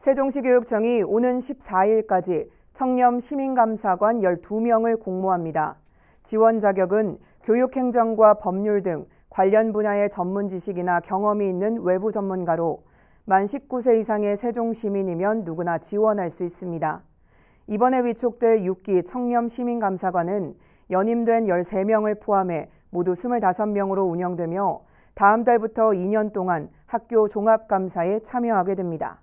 세종시 교육청이 오는 14일까지 청렴 시민감사관 12명을 공모합니다. 지원 자격은 교육행정과 법률 등 관련 분야의 전문 지식이나 경험이 있는 외부 전문가로 만 19세 이상의 세종 시민이면 누구나 지원할 수 있습니다. 이번에 위촉될 6기 청렴 시민감사관은 연임된 13명을 포함해 모두 25명으로 운영되며 다음 달부터 2년 동안 학교 종합감사에 참여하게 됩니다.